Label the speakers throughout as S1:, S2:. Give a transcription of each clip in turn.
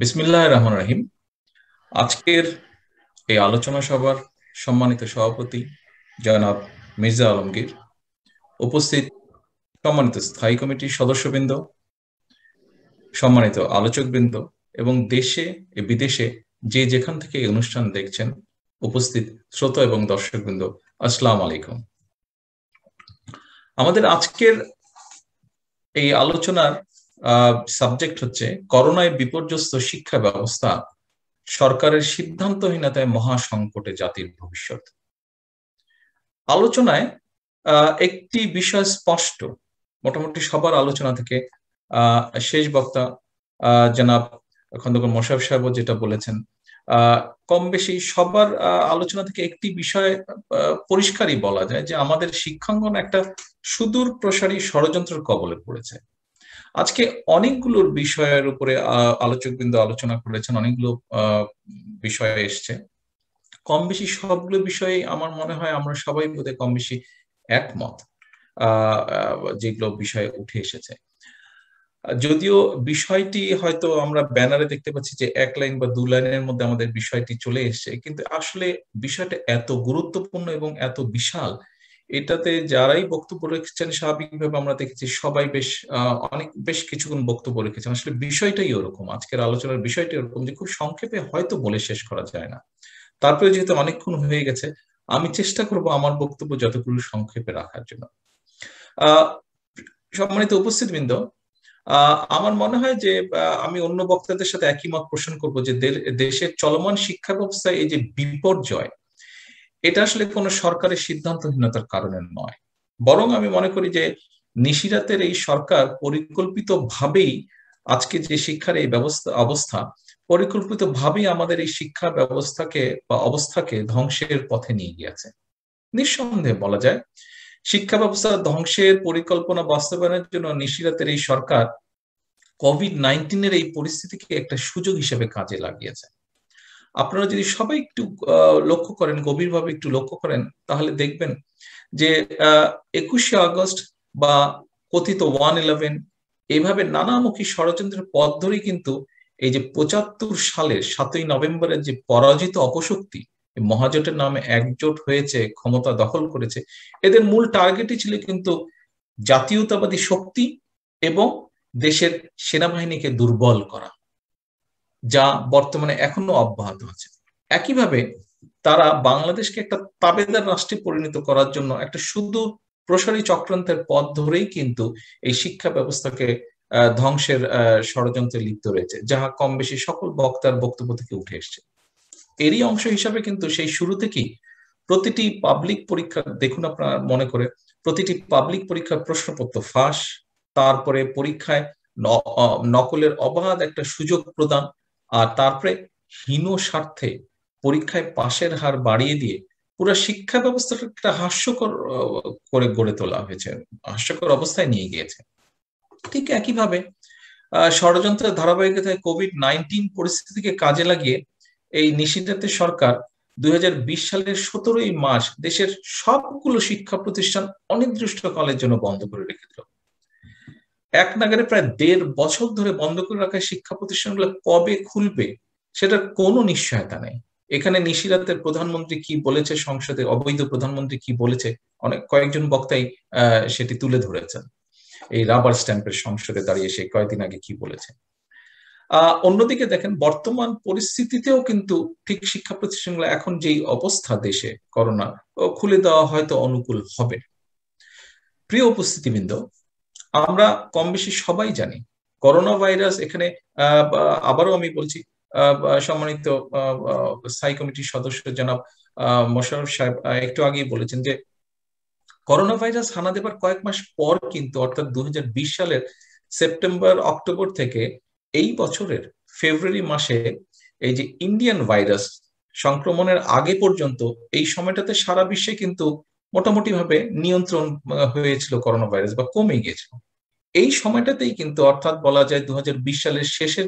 S1: বিসমিল্লাহ রহমান রাহিম আজকের এই আলোচনা সভার সম্মানিত সভাপতি জনাব মির্জা আলমগীর উপস্থিত সম্মানিত স্থায়ী কমিটির সদস্যবৃন্দ সম্মানিত আলোচকবৃন্দ এবং দেশে বিদেশে যে যেখান থেকে এই অনুষ্ঠান দেখছেন উপস্থিত শ্রোতা এবং দর্শকবৃন্দ আসসালাম আলাইকুম আমাদের আজকের এই আলোচনার সাবজেক্ট হচ্ছে করোনায় বিপর্যস্ত শিক্ষা ব্যবস্থা সরকারের সিদ্ধান্তহীনতায় মহাসংকটে জাতির ভবিষ্যৎ আলোচনায় একটি বিষয় স্পষ্ট মোটামুটি সবার আলোচনা থেকে শেষ বক্তা জনাব খন্দকর মোশাফ সাহেবও যেটা বলেছেন কম বেশি সবার আলোচনা থেকে একটি বিষয় পরিষ্কারই বলা যায় যে আমাদের শিক্ষাঙ্গন একটা সুদূর প্রসারী ষড়যন্ত্রের কবলে পড়েছে আজকে অনেকগুলোর বিষয়ের উপরে আলোচকবৃন্দ আলোচনা করেছেন অনেকগুলো বিষয় এসছে কম বেশি সবগুলো বিষয়ে আমার মনে হয় আমরা সবাই বোধে কম বেশি একমত যেগুলো বিষয়ে উঠে এসেছে যদিও বিষয়টি হয়তো আমরা ব্যানারে দেখতে পাচ্ছি যে এক লাইন বা দু লাইনের মধ্যে আমাদের বিষয়টি চলে এসছে কিন্তু আসলে বিষয়টা এত গুরুত্বপূর্ণ এবং এত বিশাল এটাতে যারাই বক্তব্য রেখেছেন স্বাভাবিকভাবে আমরা দেখেছি সবাই বেশ অনেক বেশ কিছুক্ষণ বক্তব্য রেখেছেন আসলে বিষয়টাই ওরকম আজকের আলোচনার বিষয়টা ওরকম যে খুব সংক্ষেপে হয়তো বলে শেষ করা যায় না তারপরে যেহেতু অনেকক্ষণ হয়ে গেছে আমি চেষ্টা করব আমার বক্তব্য যতগুলো সংক্ষেপে রাখার জন্য সম্মানিত বৃন্দ আমার মনে হয় যে আমি অন্য বক্তাদের সাথে একই মত পোষণ করবো যে দেশের চলমান শিক্ষা ব্যবস্থায় এই যে বিপর্যয় এটা আসলে কোনো সরকারের সিদ্ধান্তহীনতার কারণে নয় বরং আমি মনে করি যে নিশিরাতের এই সরকার ভাবেই আজকে যে শিক্ষার এই ব্যবস্থা অবস্থা ভাবেই আমাদের এই শিক্ষা ব্যবস্থাকে বা অবস্থাকে ধ্বংসের পথে নিয়ে গিয়েছে নিঃসন্দেহে বলা যায় শিক্ষা ব্যবস্থা ধ্বংসের পরিকল্পনা বাস্তবায়নের জন্য নিশিরাতের এই সরকার কোভিড নাইন্টিনের এই পরিস্থিতিকে একটা সুযোগ হিসেবে কাজে লাগিয়েছে আপনারা যদি সবাই একটু লক্ষ্য করেন গভীরভাবে একটু লক্ষ্য করেন তাহলে দেখবেন যে একুশে আগস্ট বা কথিত ওয়ান ইলেভেন এইভাবে নানামুখী ষড়যন্ত্রের পথ ধরেই কিন্তু এই যে পঁচাত্তর সালের সাতই নভেম্বরের যে পরাজিত অপশক্তি মহাজোটের নামে একজোট হয়েছে ক্ষমতা দখল করেছে এদের মূল টার্গেটই ছিল কিন্তু জাতীয়তাবাদী শক্তি এবং দেশের সেনাবাহিনীকে দুর্বল করা যা বর্তমানে এখনো অব্যাহত আছে একইভাবে তারা বাংলাদেশকে একটা তাবেদার রাষ্ট্রে পরিণত করার জন্য একটা শুধু প্রসারী চক্রান্তের পথ ধরেই কিন্তু এই শিক্ষা ব্যবস্থাকে ধ্বংসের ষড়যন্ত্রে লিপ্ত রয়েছে যাহা কম বেশি সকল বক্তার বক্তব্য থেকে উঠে এসছে এরই অংশ হিসাবে কিন্তু সেই শুরু থেকেই প্রতিটি পাবলিক পরীক্ষা দেখুন আপনারা মনে করে প্রতিটি পাবলিক পরীক্ষার প্রশ্নপত্র ফাঁস তারপরে পরীক্ষায় নকলের অবাধ একটা সুযোগ প্রদান আর তারপরে হীন স্বার্থে পরীক্ষায় পাশের হার বাড়িয়ে দিয়ে পুরো শিক্ষা ব্যবস্থাটা হাস্যকর করে গড়ে তোলা হয়েছে হাস্যকর অবস্থায় নিয়ে গিয়েছে ঠিক একইভাবে ষড়যন্ত্রের ধারাবাহিকতায় কোভিড নাইন্টিন পরিস্থিতিকে কাজে লাগিয়ে এই নিষিদ্ধার্থী সরকার দুই সালের সতেরোই মাস দেশের সবগুলো শিক্ষা প্রতিষ্ঠান অনির্দিষ্ট কালের জন্য বন্ধ করে রেখেছিল এক নাগারে প্রায় দেড় বছর ধরে বন্ধ করে রাখা শিক্ষা প্রতিষ্ঠানগুলো কবে খুলবে সেটার কোনো নিশ্চয়তা নেই এখানে নিশিরাতের প্রধানমন্ত্রী কি বলেছে সংসদে অবৈধ প্রধানমন্ত্রী কি বলেছে অনেক কয়েকজন বক্তাই সেটি তুলে ধরেছেন এই রাবার স্ট্যাম্পের সংসদে দাঁড়িয়ে সে কয়েকদিন আগে কি বলেছে অন্যদিকে দেখেন বর্তমান পরিস্থিতিতেও কিন্তু ঠিক শিক্ষা প্রতিষ্ঠানগুলো এখন যেই অবস্থা দেশে করোনা খুলে দেওয়া হয়তো অনুকূল হবে প্রিয় উপস্থিতিবৃন্দ আমরা কম বেশি সবাই জানি করোনা ভাইরাস এখানে আবারও আমি বলছি সম্মানিত স্থায়ী কমিটির সদস্য জনাব মোশারফ সাহেব একটু আগেই বলেছেন যে করোনা ভাইরাস হানা দেবার কয়েক মাস পর কিন্তু অর্থাৎ দু সালের সেপ্টেম্বর অক্টোবর থেকে এই বছরের ফেব্রুয়ারি মাসে এই যে ইন্ডিয়ান ভাইরাস সংক্রমণের আগে পর্যন্ত এই সময়টাতে সারা বিশ্বে কিন্তু মোটামুটি ভাবে নিয়ন্ত্রণ হয়েছিল করোনা ভাইরাস বা কমে গিয়েছিল এই সময়টাতেই কিন্তু অর্থাৎ বলা যায় দু সালের শেষের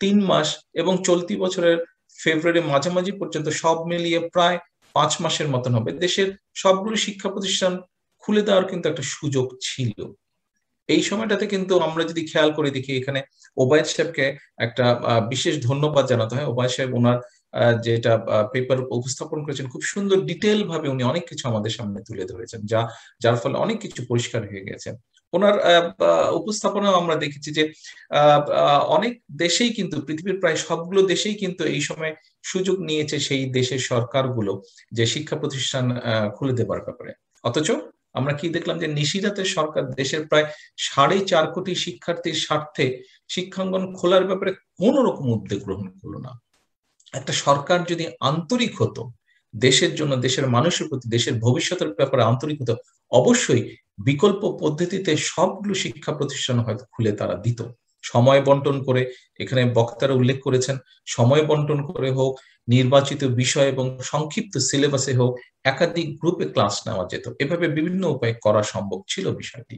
S1: তিন মাস এবং চলতি বছরের ফেব্রুয়ারি মাঝামাঝি পর্যন্ত সব মিলিয়ে প্রায় পাঁচ মাসের মতন হবে দেশের সবগুলো শিক্ষা প্রতিষ্ঠান খুলে দেওয়ার কিন্তু একটা সুযোগ ছিল এই সময়টাতে কিন্তু আমরা যদি খেয়াল করে দেখি এখানে ওবায়দ সাহেবকে একটা বিশেষ ধন্যবাদ জানাতে হয় ওবায়দ সাহেব ওনার যেটা পেপার উপস্থাপন করেছেন খুব সুন্দর ডিটেল ভাবে উনি অনেক কিছু আমাদের সামনে তুলে ধরেছেন যা যার ফলে অনেক কিছু পরিষ্কার হয়ে গেছে ওনার উপস্থাপনা আমরা দেখেছি যে অনেক দেশেই কিন্তু পৃথিবীর প্রায় সবগুলো দেশেই কিন্তু এই সময় সুযোগ নিয়েছে সেই দেশের সরকারগুলো যে শিক্ষা প্রতিষ্ঠান খুলে দেবার ব্যাপারে অথচ আমরা কি দেখলাম যে নিশিরাতের সরকার দেশের প্রায় সাড়ে চার কোটি শিক্ষার্থীর স্বার্থে শিক্ষাঙ্গন খোলার ব্যাপারে কোন রকম উদ্যোগ গ্রহণ করলো না একটা সরকার যদি আন্তরিক হতো দেশের জন্য দেশের মানুষের প্রতি দেশের ভবিষ্যতের ব্যাপারে আন্তরিক হতো অবশ্যই বিকল্প পদ্ধতিতে সবগুলো শিক্ষা প্রতিষ্ঠান হয়তো খুলে তারা দিত সময় বন্টন করে এখানে বক্তারা উল্লেখ করেছেন সময় বন্টন করে হোক নির্বাচিত বিষয় এবং সংক্ষিপ্ত সিলেবাসে হোক একাধিক গ্রুপে ক্লাস নেওয়া যেত এভাবে বিভিন্ন উপায়ে করা সম্ভব ছিল বিষয়টি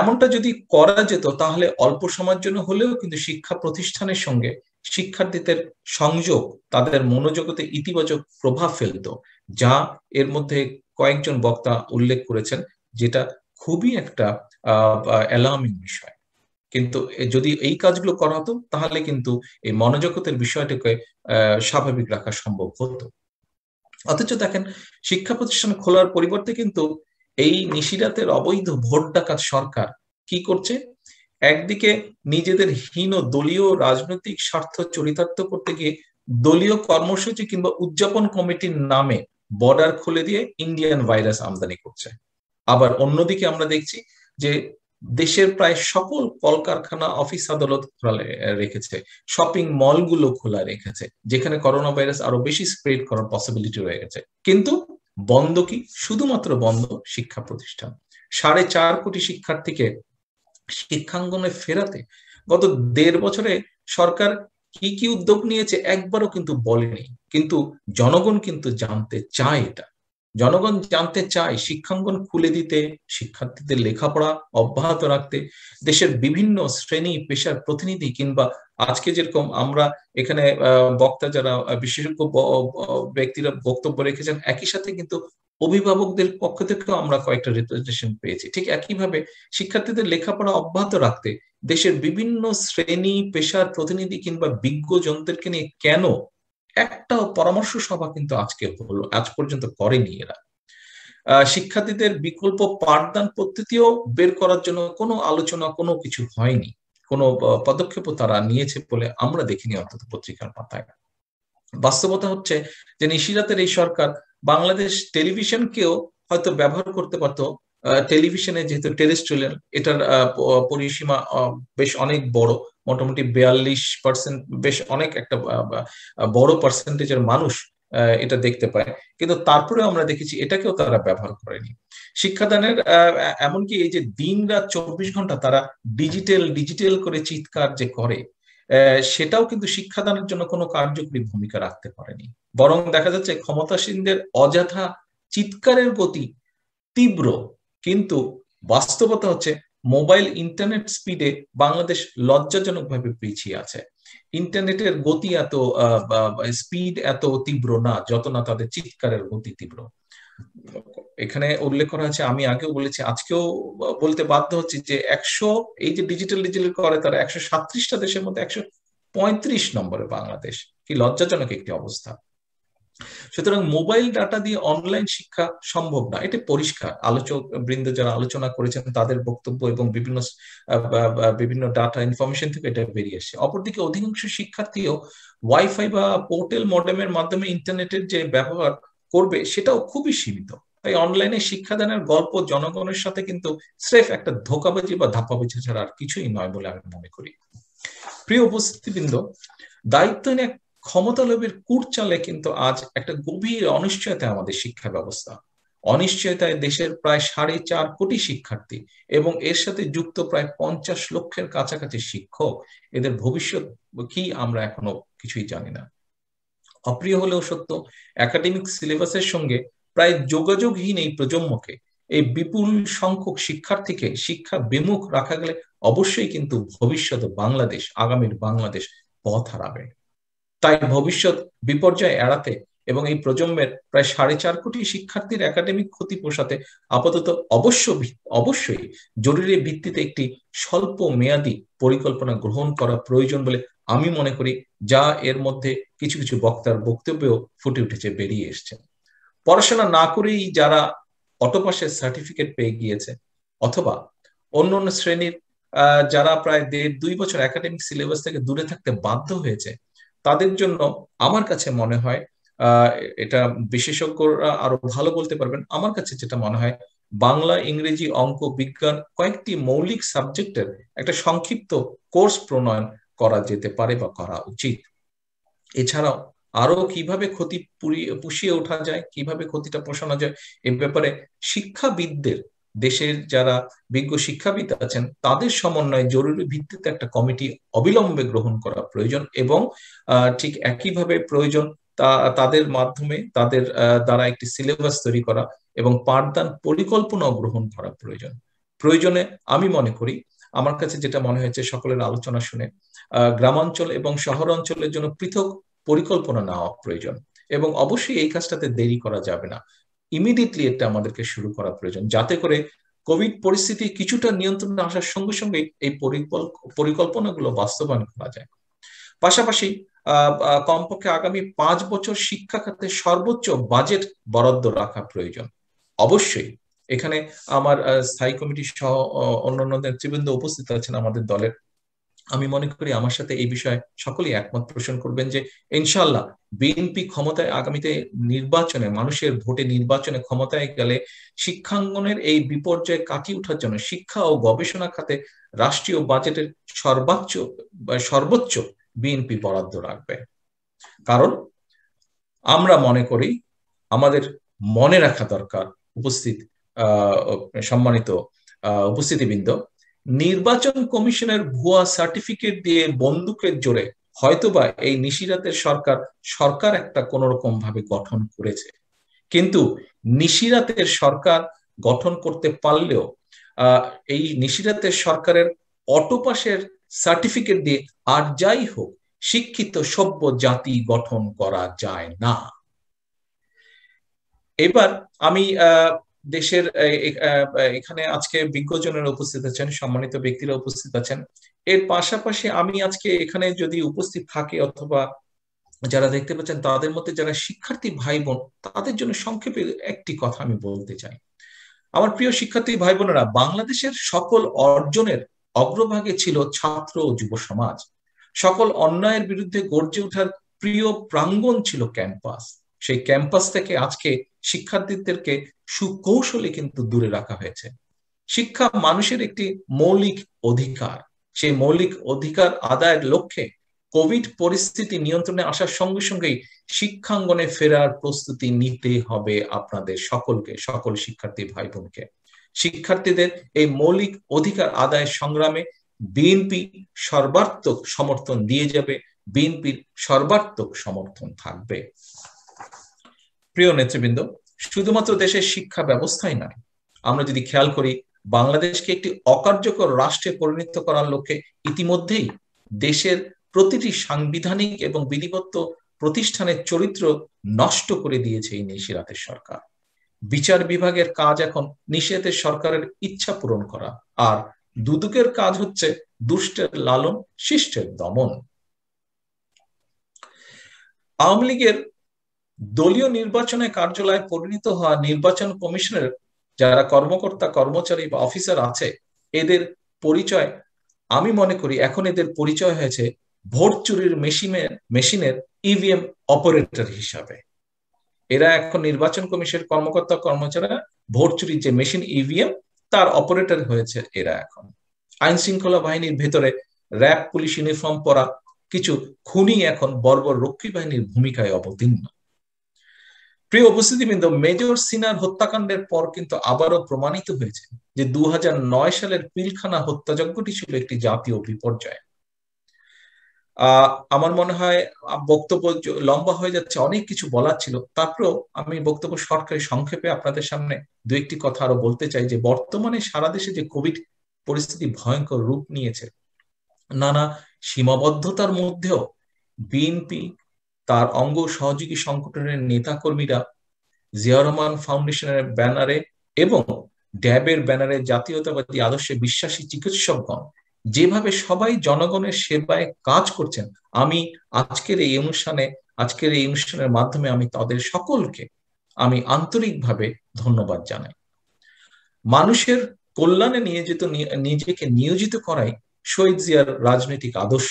S1: এমনটা যদি করা যেত তাহলে অল্প সময়ের জন্য হলেও কিন্তু শিক্ষা প্রতিষ্ঠানের সঙ্গে শিক্ষার্থীদের সংযোগ তাদের মনোজগতে ইতিবাচক প্রভাব ফেলত যা এর মধ্যে কয়েকজন বক্তা উল্লেখ করেছেন যেটা খুবই একটা অ্যালার্মিং বিষয় কিন্তু যদি এই কাজগুলো করা হতো তাহলে কিন্তু এই মনোজগতের বিষয়টাকে স্বাভাবিক রাখা সম্ভব হতো অথচ দেখেন শিক্ষা প্রতিষ্ঠান খোলার পরিবর্তে কিন্তু এই নিশিরাতের অবৈধ ভোট ডাকাত সরকার কি করছে একদিকে নিজেদের হীন দলীয় রাজনৈতিক স্বার্থ চরিতার্থ করতে গিয়ে দলীয় কর্মসূচি কিংবা উদযাপন কমিটির নামে বর্ডার খুলে দিয়ে ইন্ডিয়ান ভাইরাস আমদানি করছে আবার অন্যদিকে আমরা দেখছি যে দেশের প্রায় সকল কলকারখানা অফিস আদালত খোলা রেখেছে শপিং মলগুলো খোলা রেখেছে যেখানে করোনা ভাইরাস আরো বেশি স্প্রেড করার পসিবিলিটি রয়ে গেছে কিন্তু বন্ধ কি শুধুমাত্র বন্ধ শিক্ষা প্রতিষ্ঠান সাড়ে চার কোটি শিক্ষার্থীকে শিক্ষাঙ্গনে ফেরাতে গত দেড় বছরে সরকার কি কি উদ্যোগ নিয়েছে একবারও কিন্তু বলেনি কিন্তু জনগণ কিন্তু জানতে চায় এটা জনগণ জানতে চায় শিক্ষাঙ্গন খুলে দিতে শিক্ষার্থীদের লেখাপড়া অব্যাহত রাখতে দেশের বিভিন্ন শ্রেণী পেশার প্রতিনিধি কিংবা আজকে যেরকম আমরা এখানে বক্তা যারা বিশেষজ্ঞ ব্যক্তিরা বক্তব্য রেখেছেন একই সাথে কিন্তু অভিভাবকদের পক্ষ থেকেও আমরা কয়েকটা রিপ্রেজেন্টেশন পেয়েছি ঠিক একইভাবে শিক্ষার্থীদের লেখাপড়া অব্যাহত রাখতে দেশের বিভিন্ন শ্রেণী পেশার প্রতিনিধি কিংবা বিজ্ঞজনদেরকে নিয়ে কেন একটা পরামর্শ সভা কিন্তু আজকে হলো আজ পর্যন্ত করেনি এরা শিক্ষার্থীদের বিকল্প পাঠদান পদ্ধতিও বের করার জন্য কোনো আলোচনা কোনো কিছু হয়নি কোনো পদক্ষেপও তারা নিয়েছে বলে আমরা দেখিনি অন্তত পত্রিকার পাতায় বাস্তবতা হচ্ছে যে নিশিরাতের এই সরকার বাংলাদেশ টেলিভিশনকেও হয়তো ব্যবহার করতে পারতো টেলিভিশনে যেহেতু টেরেস্ট্রিয়াল এটার পরিসীমা বেশ অনেক বড় মোটামুটি বিয়াল্লিশ পার্সেন্ট বেশ অনেক একটা বড় পার্সেন্টেজের মানুষ এটা দেখতে পায় কিন্তু তারপরে আমরা দেখেছি এটাকেও তারা ব্যবহার করেনি শিক্ষাদানের এমনকি এই যে দিন রাত চব্বিশ ঘন্টা তারা ডিজিটাল ডিজিটাল করে চিৎকার যে করে সেটাও কিন্তু শিক্ষাদানের জন্য কোনো কার্যকরী ভূমিকা রাখতে পারেনি বরং দেখা যাচ্ছে ক্ষমতাসীনদের অযথা চিৎকারের গতি তীব্র কিন্তু বাস্তবতা হচ্ছে মোবাইল ইন্টারনেট স্পিডে বাংলাদেশ লজ্জাজনকভাবে পিছিয়ে আছে ইন্টারনেটের গতি এত স্পিড এত তীব্র না যত না তাদের চিৎকারের গতি তীব্র এখানে উল্লেখ করা হয়েছে আমি আগেও বলেছি আজকেও বলতে বাধ্য হচ্ছি যে একশো এই যে ডিজিটাল ডিজিটাল করে তারা একশো সাতত্রিশটা দেশের মধ্যে একশো পঁয়ত্রিশ নম্বরে বাংলাদেশ কি লজ্জাজনক একটি অবস্থা সুতরাং মোবাইল ডাটা দিয়ে অনলাইন শিক্ষা সম্ভব না এটা পরিষ্কার আলোচক বৃন্দ যারা আলোচনা করেছেন তাদের বক্তব্য এবং বিভিন্ন বিভিন্ন ডাটা ইনফরমেশন থেকে এটা বেরিয়ে আসে অপরদিকে অধিকাংশ শিক্ষার্থীও ওয়াইফাই বা পোর্টেল মডেমের মাধ্যমে ইন্টারনেটের যে ব্যবহার করবে সেটাও খুবই সীমিত তাই অনলাইনে শিক্ষাদানের গল্প জনগণের সাথে কিন্তু স্রেফ একটা ধোকাবাজি বা ধাপ্পাবাজি ছাড়া আর কিছুই নয় বলে আমি মনে করি প্রিয় উপস্থিতিবৃন্দ দায়িত্ব নিয়ে ক্ষমতা কুট কুটচালে কিন্তু আজ একটা গভীর অনিশ্চয়তা আমাদের শিক্ষা ব্যবস্থা অনিশ্চয়তায় দেশের প্রায় সাড়ে চার কোটি শিক্ষার্থী এবং এর সাথে যুক্ত প্রায় পঞ্চাশ লক্ষের কাছাকাছি শিক্ষক এদের ভবিষ্যৎ কি আমরা এখনো কিছুই জানি না অপ্রিয় হলেও সত্য একাডেমিক সিলেবাসের সঙ্গে প্রায় যোগাযোগহীন এই প্রজন্মকে এই বিপুল সংখ্যক শিক্ষার্থীকে শিক্ষা বিমুখ রাখা গেলে অবশ্যই কিন্তু ভবিষ্যৎ বাংলাদেশ আগামীর বাংলাদেশ পথ হারাবে তাই ভবিষ্যৎ বিপর্যয় এড়াতে এবং এই প্রজন্মের প্রায় সাড়ে চার কোটি শিক্ষার্থীর একাডেমিক ক্ষতি পোষাতে আপাতত অবশ্য অবশ্যই জরুরি ভিত্তিতে একটি স্বল্প মেয়াদী পরিকল্পনা গ্রহণ করা প্রয়োজন বলে আমি মনে করি যা এর মধ্যে কিছু কিছু বক্তার বক্তব্যও ফুটে উঠেছে বেরিয়ে এসছে পড়াশোনা না করেই যারা অটোপাসের সার্টিফিকেট পেয়ে গিয়েছে অথবা অন্য অন্য শ্রেণীর যারা প্রায় দেড় দুই বছর একাডেমিক সিলেবাস থেকে দূরে থাকতে বাধ্য হয়েছে তাদের জন্য আমার কাছে মনে হয় এটা বিশেষজ্ঞরা আরো ভালো বলতে পারবেন আমার কাছে যেটা মনে হয় বাংলা ইংরেজি অঙ্ক বিজ্ঞান কয়েকটি মৌলিক সাবজেক্টের একটা সংক্ষিপ্ত কোর্স প্রণয়ন করা যেতে পারে বা করা উচিত এছাড়াও আরো কিভাবে ক্ষতি পুষিয়ে ওঠা যায় কিভাবে ক্ষতিটা পোষানো যায় এ ব্যাপারে শিক্ষাবিদদের দেশের যারা বিজ্ঞ শিক্ষাবিদ আছেন তাদের সমন্বয়ে জরুরি ভিত্তিতে একটা কমিটি অবিলম্বে গ্রহণ করা প্রয়োজন এবং ঠিক একইভাবে প্রয়োজন তাদের মাধ্যমে তাদের দ্বারা একটি সিলেবাস তৈরি করা এবং পাঠদান পরিকল্পনা গ্রহণ করা প্রয়োজন প্রয়োজনে আমি মনে করি আমার কাছে যেটা মনে হয়েছে সকলের আলোচনা শুনে গ্রামাঞ্চল এবং শহর অঞ্চলের জন্য পৃথক পরিকল্পনা নেওয়া প্রয়োজন এবং অবশ্যই এই কাজটাতে দেরি করা যাবে না ইমিডিয়েটলি এটা আমাদেরকে শুরু করা প্রয়োজন যাতে করে কোভিড পরিস্থিতি কিছুটা নিয়ন্ত্রণে আসার সঙ্গে সঙ্গে এই পরিকল্পনাগুলো বাস্তবায়ন করা যায় পাশাপাশি কমপক্ষে আগামী পাঁচ বছর শিক্ষা খাতে সর্বোচ্চ বাজেট বরাদ্দ রাখা প্রয়োজন অবশ্যই এখানে আমার স্থায়ী কমিটি সহ অন্যান্য নেতৃবৃন্দ উপস্থিত আছেন আমাদের দলের আমি মনে করি আমার সাথে এই বিষয়ে সকলেই একমত পোষণ করবেন যে ইনশাল্লাহ বিএনপি ক্ষমতায় আগামীতে নির্বাচনে মানুষের ভোটে নির্বাচনে ক্ষমতায় গেলে শিক্ষাঙ্গনের এই বিপর্যয় কাটিয়ে উঠার জন্য শিক্ষা ও গবেষণা খাতে রাষ্ট্রীয় বাজেটের সর্বোচ্চ সর্বোচ্চ বিএনপি বরাদ্দ রাখবে কারণ আমরা মনে করি আমাদের মনে রাখা দরকার উপস্থিত সম্মানিত উপস্থিতিবৃন্দ নির্বাচন কমিশনের ভুয়া সার্টিফিকেট দিয়ে বন্দুকের জোরে হয়তোবা এই নিশিরাতের সরকার সরকার একটা কোন রকম ভাবে গঠন করেছে কিন্তু নিশিরাতের সরকার গঠন করতে পারলেও এই নিশিরাতের সরকারের অটোপাশের সার্টিফিকেট দিয়ে আর যাই হোক শিক্ষিত সভ্য জাতি গঠন করা যায় না এবার আমি দেশের এখানে আজকে বিজ্ঞজনের উপস্থিত আছেন সম্মানিত ব্যক্তিরা উপস্থিত আছেন এর পাশাপাশি আমি আজকে এখানে যদি উপস্থিত থাকি অথবা যারা দেখতে পাচ্ছেন তাদের মধ্যে যারা শিক্ষার্থী ভাই বোন তাদের জন্য সংক্ষেপে একটি কথা আমি বলতে চাই আমার প্রিয় শিক্ষার্থী ভাই বোনেরা বাংলাদেশের সকল অর্জনের অগ্রভাগে ছিল ছাত্র ও যুব সমাজ সকল অন্যায়ের বিরুদ্ধে গর্জে ওঠার প্রিয় প্রাঙ্গন ছিল ক্যাম্পাস সেই ক্যাম্পাস থেকে আজকে শিক্ষার্থীদেরকে সুকৌশলে কিন্তু দূরে রাখা হয়েছে শিক্ষা মানুষের একটি মৌলিক অধিকার সেই মৌলিক অধিকার আদায়ের লক্ষ্যে কোভিড পরিস্থিতি নিয়ন্ত্রণে আসার সঙ্গে সঙ্গেই শিক্ষাঙ্গনে ফেরার প্রস্তুতি নিতে হবে আপনাদের সকলকে সকল শিক্ষার্থী ভাই বোনকে শিক্ষার্থীদের এই মৌলিক অধিকার আদায়ের সংগ্রামে বিএনপি সর্বাত্মক সমর্থন দিয়ে যাবে বিএনপির সর্বাত্মক সমর্থন থাকবে প্রিয় নেতৃবৃন্দ শুধুমাত্র দেশের শিক্ষা ব্যবস্থাই নয় আমরা যদি খেয়াল করি বাংলাদেশকে একটি অকার্যকর রাষ্ট্রে পরিণত করার লক্ষ্যে ইতিমধ্যেই দেশের প্রতিটি সাংবিধানিক এবং বিধিবদ্ধ প্রতিষ্ঠানের চরিত্র নষ্ট করে দিয়েছে এই নিশিরাতের সরকার বিচার বিভাগের কাজ এখন নিষেধের সরকারের ইচ্ছা পূরণ করা আর দুদুকের কাজ হচ্ছে দুষ্টের লালন শিষ্টের দমন আওয়ামী লীগের দলীয় নির্বাচনে কার্যালয়ে পরিণত হওয়া নির্বাচন কমিশনের যারা কর্মকর্তা কর্মচারী বা অফিসার আছে এদের পরিচয় আমি মনে করি এখন এদের পরিচয় হয়েছে ভোট চুরির মেশিনের মেশিনের ইভিএম অপারেটর হিসাবে এরা এখন নির্বাচন কমিশনের কর্মকর্তা কর্মচারীরা ভোট চুরির যে মেশিন ইভিএম e তার অপারেটর হয়েছে এরা এখন আইন শৃঙ্খলা বাহিনীর ভেতরে র্যাব পুলিশ ইউনিফর্ম পরা কিছু খুনি এখন বর্বর রক্ষী বাহিনীর ভূমিকায় অবতীর্ণ প্রিয় উপস্থিতিবৃন্দ মেজর সিনার হত্যাকাণ্ডের পর কিন্তু আবারও প্রমাণিত হয়েছে যে দু সালের পিলখানা হত্যাযজ্ঞটি ছিল একটি জাতীয় বিপর্যয় আমার মনে হয় বক্তব্য লম্বা হয়ে যাচ্ছে অনেক কিছু বলার ছিল তারপরেও আমি বক্তব্য সরকারি সংক্ষেপে আপনাদের সামনে দু একটি কথা আরো বলতে চাই যে বর্তমানে সারা দেশে যে কোভিড পরিস্থিতি ভয়ঙ্কর রূপ নিয়েছে নানা সীমাবদ্ধতার মধ্যেও বিএনপি তার অঙ্গ সহযোগী সংগঠনের নেতাকর্মীরা জিয়া রহমান ফাউন্ডেশনের ব্যানারে এবং ড্যাবের ব্যানারে জাতীয়তাবাদী আদর্শে বিশ্বাসী চিকিৎসকগণ যেভাবে সবাই জনগণের সেবায় কাজ করছেন আমি আজকের এই অনুষ্ঠানে আজকের এই অনুষ্ঠানের মাধ্যমে আমি তাদের সকলকে আমি আন্তরিকভাবে ধন্যবাদ জানাই মানুষের কল্যাণে নিয়োজিত নিজেকে নিয়োজিত করাই শহীদ জিয়ার রাজনৈতিক আদর্শ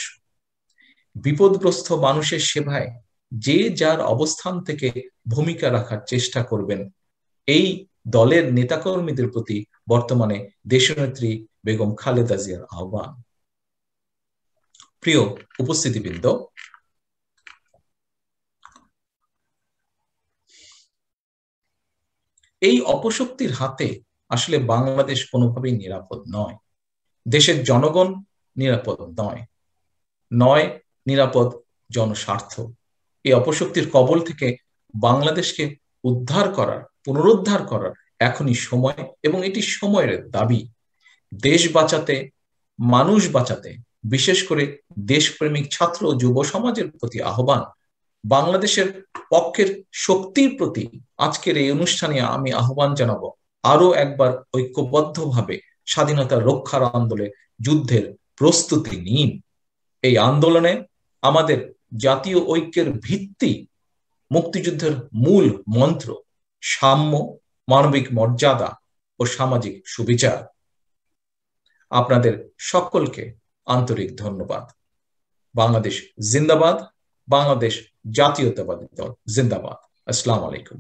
S1: বিপদগ্রস্ত মানুষের সেবায় যে যার অবস্থান থেকে ভূমিকা রাখার চেষ্টা করবেন এই দলের নেতাকর্মীদের প্রতি বর্তমানে দেশনেত্রী বেগম খালেদা জিয়ার আহ্বান প্রিয় উপস্থিতিবৃন্দ এই অপশক্তির হাতে আসলে বাংলাদেশ কোনোভাবেই নিরাপদ নয় দেশের জনগণ নিরাপদ নয় নয় নিরাপদ জনস্বার্থ এই অপশক্তির কবল থেকে বাংলাদেশকে উদ্ধার করার পুনরুদ্ধার করার এখনই সময় এবং এটি সময়ের দাবি দেশ বাঁচাতে মানুষ বাঁচাতে বিশেষ করে দেশপ্রেমিক ছাত্র যুব সমাজের প্রতি আহ্বান বাংলাদেশের পক্ষের শক্তির প্রতি আজকের এই অনুষ্ঠানে আমি আহ্বান জানাব আরো একবার ঐক্যবদ্ধভাবে স্বাধীনতা রক্ষার আন্দোলনে যুদ্ধের প্রস্তুতি নিন এই আন্দোলনে আমাদের জাতীয় ঐক্যের ভিত্তি মুক্তিযুদ্ধের মূল মন্ত্র সাম্য মানবিক মর্যাদা ও সামাজিক সুবিচার আপনাদের সকলকে আন্তরিক ধন্যবাদ বাংলাদেশ জিন্দাবাদ বাংলাদেশ জাতীয়তাবাদী দল জিন্দাবাদ আসসালাম আলাইকুম